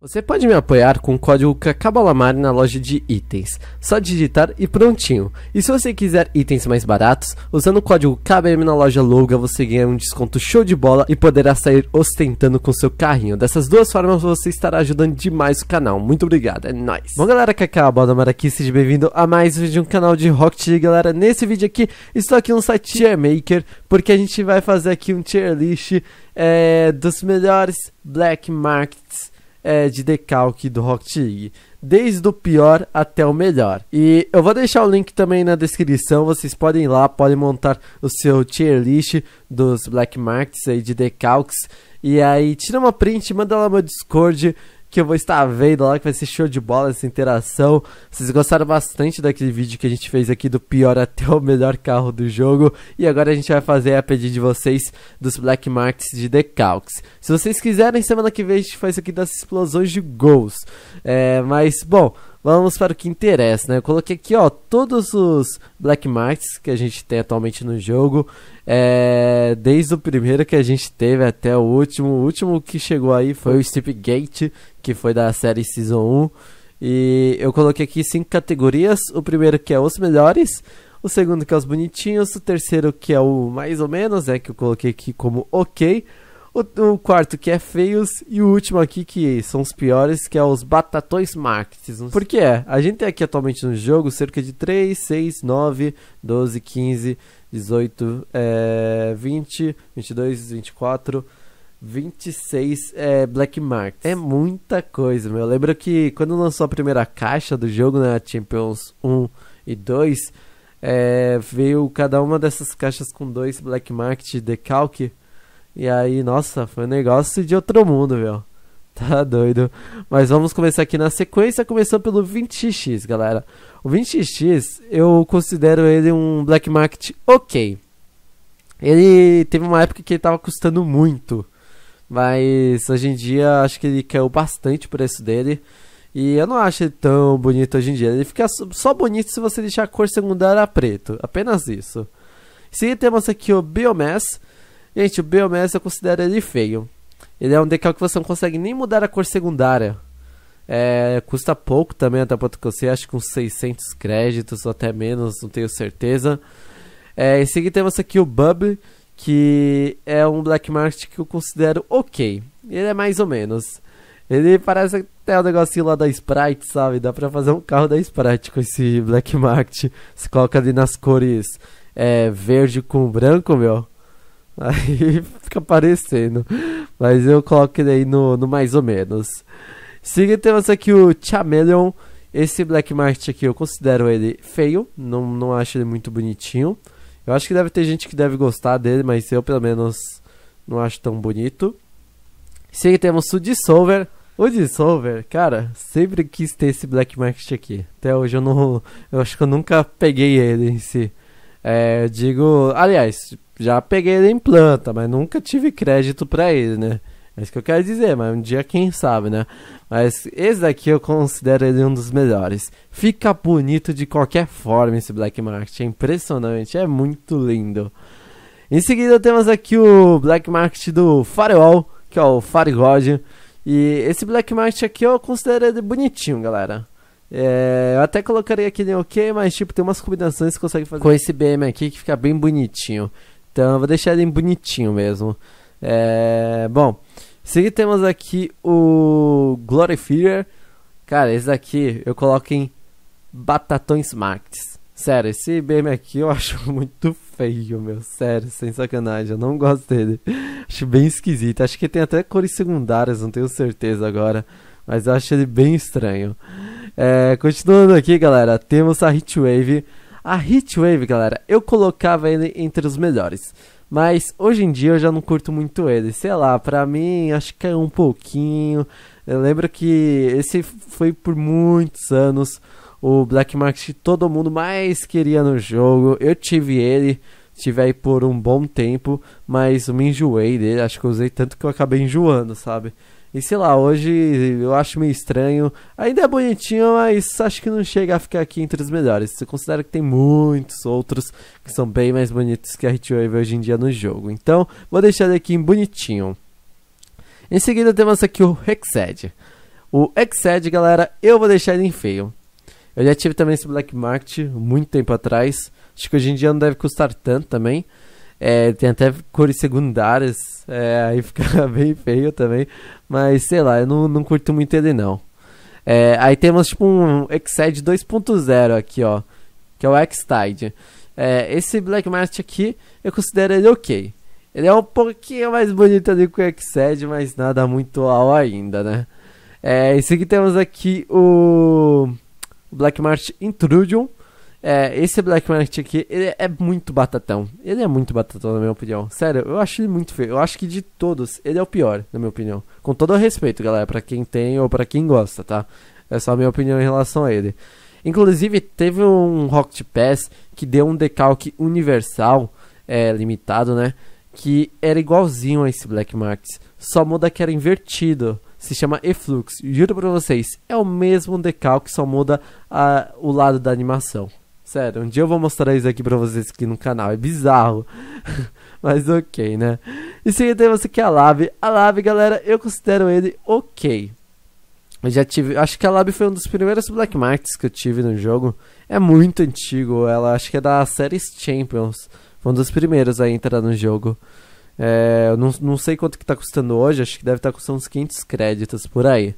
Você pode me apoiar com o código CACABALAMAR na loja de itens. Só digitar e prontinho. E se você quiser itens mais baratos, usando o código KBM na loja Louga você ganha um desconto show de bola e poderá sair ostentando com seu carrinho. Dessas duas formas você estará ajudando demais o canal. Muito obrigado, é nóis. Bom galera, CACABALAMAR aqui, seja bem-vindo a mais um vídeo de um canal de Rocket Galera, nesse vídeo aqui, estou aqui no site Tier Maker, porque a gente vai fazer aqui um tier list é, dos melhores Black Markets é, de decalque do Rock Tig. Desde o pior até o melhor. E eu vou deixar o link também na descrição. Vocês podem ir lá, podem montar o seu tier list dos Black marks aí de decalques. E aí, tira uma print, manda lá no meu Discord que eu vou estar vendo lá, que vai ser show de bola essa interação. Vocês gostaram bastante daquele vídeo que a gente fez aqui do pior até o melhor carro do jogo. E agora a gente vai fazer a pedido de vocês dos Black Marks de Decalques. Se vocês quiserem, semana que vem a gente faz aqui das explosões de gols. É, mas, bom, Vamos para o que interessa, né? Eu coloquei aqui, ó, todos os Black Marks que a gente tem atualmente no jogo. É, desde o primeiro que a gente teve até o último. O último que chegou aí foi o Steep Gate, que foi da série Season 1. E eu coloquei aqui cinco categorias. O primeiro que é os melhores, o segundo que é os bonitinhos, o terceiro que é o mais ou menos, é né, que eu coloquei aqui como ok, o, o, quarto que é feios e o último aqui que são os piores, que é os batatões markets. Por que é? A gente tem aqui atualmente no jogo cerca de 3, 6, 9, 12, 15, 18, é, 20, 22, 24... 26 é, Black Marks. É muita coisa, meu. Eu lembro que quando lançou a primeira caixa do jogo, né? Champions 1 e 2, é, veio cada uma dessas caixas com dois Black Market decalque. E aí, nossa, foi um negócio de outro mundo, velho. Tá doido. Mas vamos começar aqui na sequência, começando pelo 20x, galera. O 20x, eu considero ele um black market ok. Ele teve uma época que ele tava custando muito. Mas hoje em dia acho que ele caiu bastante o preço dele. E eu não acho ele tão bonito hoje em dia. Ele fica só bonito se você deixar a cor secundária preto. Apenas isso. Seguindo temos aqui o Biomass. Gente, o Biomass eu considero ele feio. Ele é um decal que você não consegue nem mudar a cor secundária. É, custa pouco também, até ponto que eu sei, acho que uns 600 créditos ou até menos, não tenho certeza. É, em seguida temos aqui o Bub, que é um Black Market que eu considero ok. Ele é mais ou menos. Ele parece até o um negocinho lá da Sprite, sabe? Dá pra fazer um carro da Sprite com esse Black Market. Se coloca ali nas cores é, verde com branco, meu. Aí fica parecendo. Mas eu coloco ele aí no, no mais ou menos. Seguinte, temos aqui o Chameleon. Esse Black Market aqui eu considero ele feio. Não, não acho ele muito bonitinho. Eu acho que deve ter gente que deve gostar dele, mas eu pelo menos não acho tão bonito. Seguinte, temos o Dissolver. O Dissolver, cara, sempre quis ter esse Black Market aqui. Até hoje eu não. Eu acho que eu nunca peguei ele em si. É, digo. Aliás, já peguei ele em planta, mas nunca tive crédito para ele, né? É isso que eu quero dizer, mas um dia quem sabe, né? Mas esse daqui eu considero ele um dos melhores. Fica bonito de qualquer forma esse Black Market, é impressionante, é muito lindo. Em seguida temos aqui o Black Market do Firewall, que é o Firigod. E esse Black Market aqui eu considero ele bonitinho, galera. É, eu até colocaria aqui nem né, OK, mas tipo, tem umas combinações que consegue fazer com esse BM aqui que fica bem bonitinho. Então vou deixar ele bonitinho mesmo. É, bom, seguindo temos aqui o Glorifier. Cara, esse daqui eu coloco em Batatões Max. Sério, esse BM aqui eu acho muito feio, meu. Sério, sem sacanagem, eu não gosto dele. Acho bem esquisito. Acho que tem até cores secundárias, não tenho certeza agora. Mas eu acho ele bem estranho. É, continuando aqui, galera, temos a Heatwave. Wave a Heatwave, galera, eu colocava ele entre os melhores. Mas hoje em dia eu já não curto muito ele. Sei lá, pra mim acho que caiu é um pouquinho. Eu lembro que esse foi por muitos anos o Black Market todo mundo mais queria no jogo. Eu tive ele, tive aí por um bom tempo, mas me enjoei dele. Acho que usei tanto que eu acabei enjoando, sabe? E sei lá, hoje eu acho meio estranho. Ainda é bonitinho, mas acho que não chega a ficar aqui entre os melhores. você considera que tem muitos outros que são bem mais bonitos que a Hitwave hoje em dia no jogo. Então, vou deixar ele aqui em bonitinho. Em seguida temos aqui o Hexed. O Hexed, galera, eu vou deixar ele em feio. Eu já tive também esse Black Market muito tempo atrás. Acho que hoje em dia não deve custar tanto também. É, tem até cores secundárias, é, aí fica bem feio também. Mas sei lá, eu não, não curto muito ele não. É, aí temos tipo um Exced 2.0 aqui, ó. Que é o Xtide. É, esse Black Mart aqui, eu considero ele ok. Ele é um pouquinho mais bonito ali que o Exced, mas nada muito ao ainda, né? É, em seguida temos aqui o Black Mart Intrusion é, esse Black Market aqui, ele é muito batatão. Ele é muito batatão, na minha opinião. Sério, eu acho ele muito feio. Eu acho que de todos, ele é o pior, na minha opinião. Com todo o respeito, galera, para quem tem ou para quem gosta, tá? É só a minha opinião em relação a ele. Inclusive, teve um Rocket Pass que deu um decalque universal, é, limitado, né? Que era igualzinho a esse Black Market. Só muda que era invertido se chama Eflux. Juro pra vocês, é o mesmo decalque, só muda a, o lado da animação. Sério, um dia eu vou mostrar isso aqui pra vocês aqui no canal, é bizarro. Mas ok, né? E seguida tem você que é a Lab. A Lab, galera, eu considero ele ok. Eu já tive. Acho que a Lab foi um dos primeiros Black Markets que eu tive no jogo. É muito antigo, ela acho que é da série Champions. Foi um dos primeiros a entrar no jogo. É, eu não, não sei quanto que tá custando hoje, acho que deve estar tá custando uns 500 créditos por aí.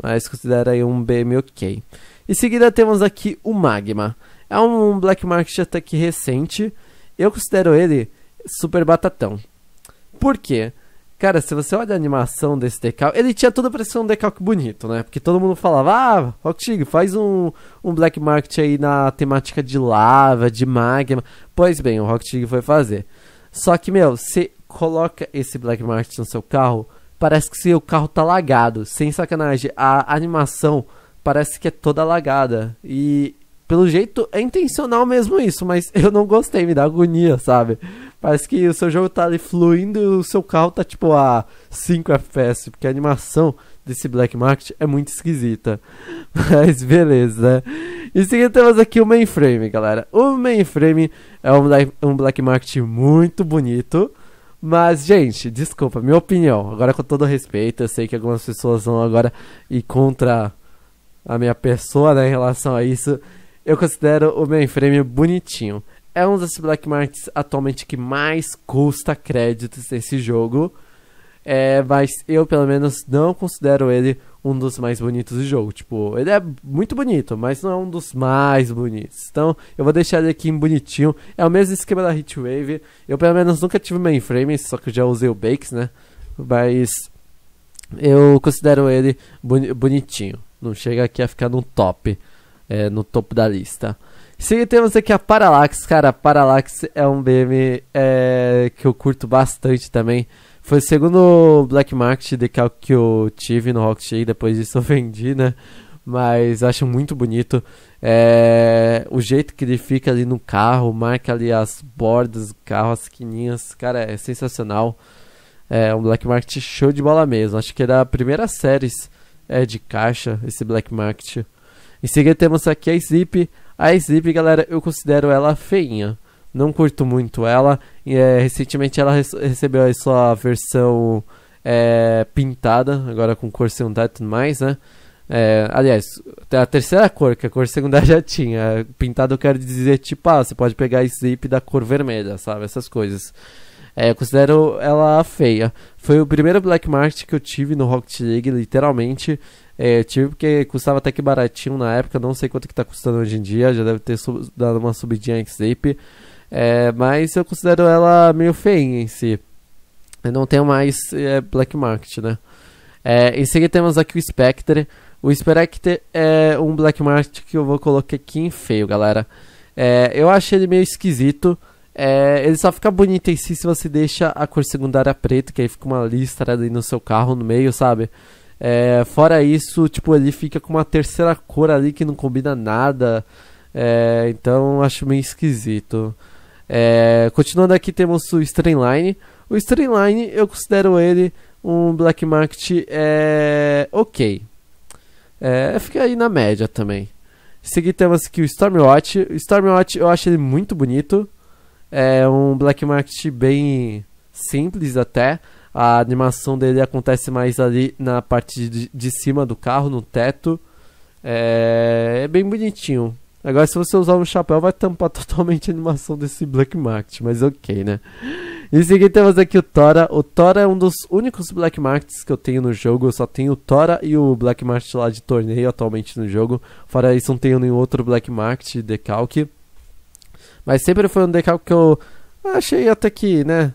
Mas considera aí um BM ok. Em seguida temos aqui o Magma. É um black market até que recente. Eu considero ele super batatão. Por quê? Cara, se você olha a animação desse decal, ele tinha toda pra ser um decalque bonito, né? Porque todo mundo falava, ah, Rocktig, faz um, um black market aí na temática de lava, de magma. Pois bem, o Rocktig foi fazer. Só que, meu, você coloca esse black market no seu carro, parece que seu carro tá lagado. Sem sacanagem, a animação parece que é toda lagada. E pelo jeito, é intencional mesmo isso, mas eu não gostei, me dá agonia, sabe? Parece que o seu jogo tá ali fluindo e o seu carro tá tipo a 5 FPS, porque a animação desse Black Market é muito esquisita. Mas beleza, né? Em seguida temos aqui o Mainframe, galera. O Mainframe é um, Black Market muito bonito. Mas, gente, desculpa, minha opinião. Agora, com todo respeito, eu sei que algumas pessoas vão agora ir contra a minha pessoa né, em relação a isso. Eu considero o mainframe bonitinho. É um dos black markets atualmente que mais custa créditos nesse jogo. É, mas eu, pelo menos, não considero ele um dos mais bonitos do jogo. Tipo, ele é muito bonito, mas não é um dos mais bonitos. Então, eu vou deixar ele aqui em bonitinho. É o mesmo esquema da Heatwave. Eu, pelo menos, nunca tive mainframe, só que eu já usei o Bakes, né? Mas eu considero ele bonitinho. Não chega aqui a ficar no top é, no topo da lista. Seguinte, temos aqui a Parallax, cara. A Parallax é um BM é, que eu curto bastante também. Foi o segundo Black Market decal que eu tive no Rock depois disso eu vendi, né? Mas acho muito bonito. É, o jeito que ele fica ali no carro, marca ali as bordas do carro, as quininhas, cara, é sensacional. É um Black Market show de bola mesmo. Acho que era é a primeira série é, de caixa, esse Black Market. Em seguida temos aqui a Zip. A Zip, galera, eu considero ela feinha. Não curto muito ela. E, é, recentemente ela recebeu a sua versão é, pintada, agora com cor secundária e tudo mais, né? É, aliás, é a terceira cor, que a cor secundária já tinha. Pintado eu quero dizer, tipo, ah, você pode pegar a Zip da cor vermelha, sabe? Essas coisas. É, eu considero ela feia. Foi o primeiro black market que eu tive no Rocket League, literalmente. É, tive porque custava até que baratinho na época, não sei quanto que tá custando hoje em dia, já deve ter dado uma subidinha em Xape. É, mas eu considero ela meio feinha em si. Eu não tenho mais é, black market, né? É, em seguida temos aqui o Spectre. O Spectre é um black market que eu vou colocar aqui em feio, galera. É, eu achei ele meio esquisito. É, ele só fica bonito em si se você deixa a cor secundária preta, que aí fica uma listra ali no seu carro no meio, sabe? É, fora isso, tipo, ele fica com uma terceira cor ali que não combina nada. É, então acho meio esquisito. É, continuando aqui temos o Streamline. O Streamline eu considero ele um black market é, ok. É, fica aí na média também. Seguir temos aqui o Stormwatch. O Stormwatch eu acho ele muito bonito. É um black market bem simples até. A animação dele acontece mais ali na parte de, de cima do carro, no teto. É, é, bem bonitinho. Agora, se você usar um chapéu, vai tampar totalmente a animação desse Black Market, mas ok, né? Em seguida, temos aqui o Tora. O Tora é um dos únicos Black Markets que eu tenho no jogo. Eu só tenho o Tora e o Black Market lá de torneio atualmente no jogo. Fora isso, não tenho nenhum outro Black Market decalque. Mas sempre foi um decalque que eu achei até que, né?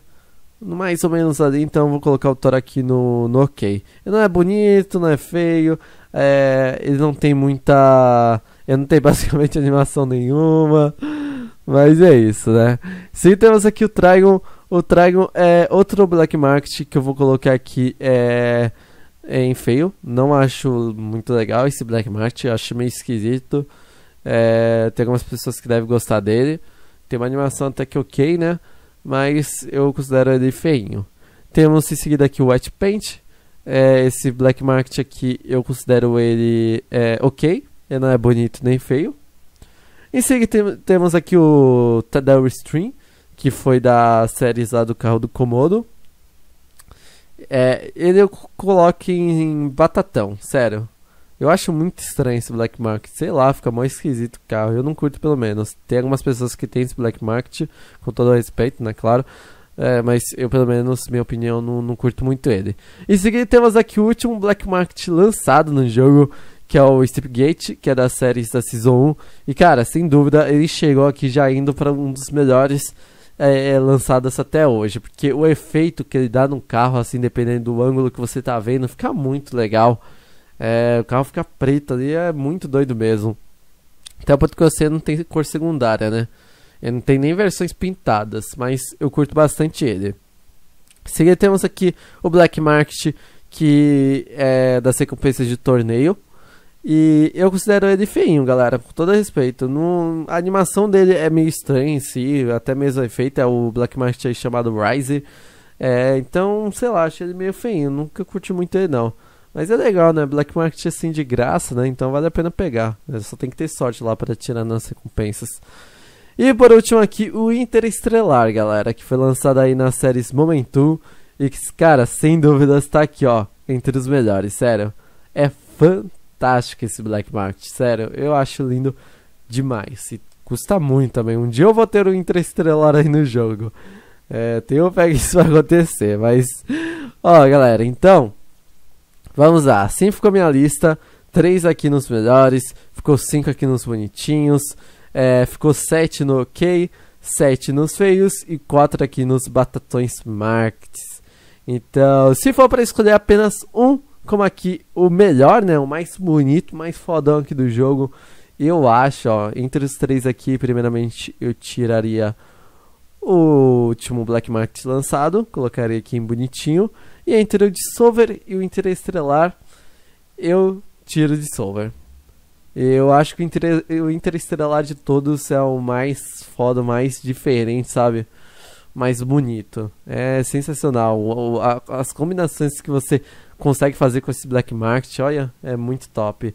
mais ou menos ali, então vou colocar o Thor aqui no, no ok. Ele não é bonito, não é feio, é, ele não tem muita. Ele não tem basicamente animação nenhuma. Mas é isso, né? Sim, temos aqui o Trigon. O Trigon é outro Black Market que eu vou colocar aqui é, é em feio. Não acho muito legal esse Black Market, acho meio esquisito. É, tem algumas pessoas que devem gostar dele. Tem uma animação até que ok, né? mas eu considero ele feinho. Temos em seguida aqui o White Paint. É, esse Black Market aqui eu considero ele é, ok. Ele não é bonito nem feio. Em seguida tem, temos aqui o Tadel Stream, que foi da série lá do carro do Komodo. É, ele eu coloco em, em batatão, sério. Eu acho muito estranho esse black market. Sei lá, fica mais esquisito o carro. Eu não curto, pelo menos. Tem algumas pessoas que têm esse black market, com todo respeito, né? Claro. É, mas eu, pelo menos, minha opinião, não, não curto muito ele. Em seguida, temos aqui o último black market lançado no jogo, que é o Steep Gate, que é da série da Season 1. E, cara, sem dúvida, ele chegou aqui já indo para um dos melhores é, é lançadas até hoje, porque o efeito que ele dá no carro, assim, dependendo do ângulo que você tá vendo, fica muito legal. É, o carro fica preto ali, é muito doido mesmo. Até o ponto que você não tem cor secundária, né? Ele não tem nem versões pintadas, mas eu curto bastante ele. Seguindo temos aqui o Black Market, que é das recompensas de torneio. E eu considero ele feinho, galera, com todo respeito. No, a animação dele é meio estranha em si, até mesmo é feita, é o Black Market chamado Rise. É, então, sei lá, achei ele meio feinho, nunca curti muito ele não. Mas é legal, né? Black Market assim de graça, né? Então vale a pena pegar. Né? Só tem que ter sorte lá para tirar nas recompensas. E por último aqui, o Interestelar, galera, que foi lançado aí nas séries Momentum. E que, cara, sem dúvida está aqui, ó, entre os melhores, sério. É fantástico esse Black Market, sério. Eu acho lindo demais. E custa muito também. Um dia eu vou ter o um Interestelar aí no jogo. É, ou pega que isso vai acontecer, mas... Ó, galera, então... Vamos lá, assim ficou minha lista. 3 aqui nos melhores, ficou 5 aqui nos bonitinhos, é, ficou 7 no ok, 7 nos feios e 4 aqui nos batatões markets. Então, se for para escolher apenas um, como aqui o melhor, né, o mais bonito, mais fodão aqui do jogo, eu acho, ó, entre os três aqui, primeiramente eu tiraria o último Black Market lançado, colocarei aqui em bonitinho. E entre o Dissolver e o Interestrelar, eu tiro o Dissolver. Eu acho que o, inter, o Interestelar de todos é o mais foda, o mais diferente, sabe? Mais bonito. É sensacional. O, a, as combinações que você consegue fazer com esse Black Market, olha, é muito top.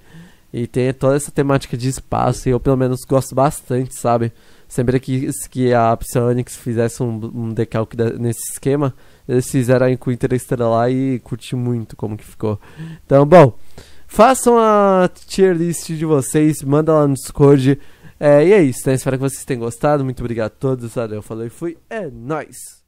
E tem toda essa temática de espaço, e eu pelo menos gosto bastante, sabe? sempre que, que a Psyonix fizesse um, um decalque da, nesse esquema, eles fizeram aí com Interestelar e curti muito como que ficou. Então, bom, façam a tier list de vocês, manda lá no Discord. É, e é isso, né? Espero que vocês tenham gostado. Muito obrigado a todos. Valeu, falou e fui. É nóis!